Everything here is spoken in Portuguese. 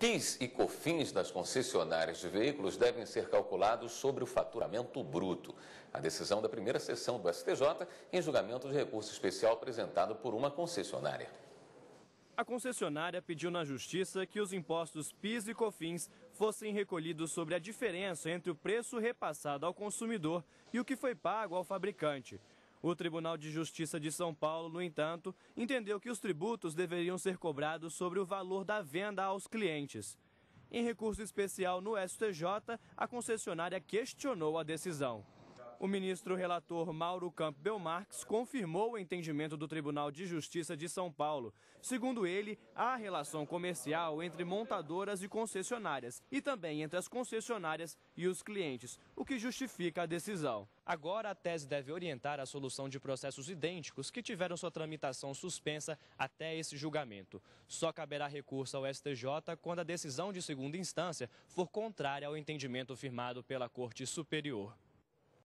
PIS e COFINS das concessionárias de veículos devem ser calculados sobre o faturamento bruto. A decisão da primeira sessão do STJ em julgamento de recurso especial apresentado por uma concessionária. A concessionária pediu na Justiça que os impostos PIS e COFINS fossem recolhidos sobre a diferença entre o preço repassado ao consumidor e o que foi pago ao fabricante. O Tribunal de Justiça de São Paulo, no entanto, entendeu que os tributos deveriam ser cobrados sobre o valor da venda aos clientes. Em recurso especial no STJ, a concessionária questionou a decisão. O ministro relator Mauro Campbell Marx confirmou o entendimento do Tribunal de Justiça de São Paulo. Segundo ele, há relação comercial entre montadoras e concessionárias e também entre as concessionárias e os clientes, o que justifica a decisão. Agora, a tese deve orientar a solução de processos idênticos que tiveram sua tramitação suspensa até esse julgamento. Só caberá recurso ao STJ quando a decisão de segunda instância for contrária ao entendimento firmado pela Corte Superior.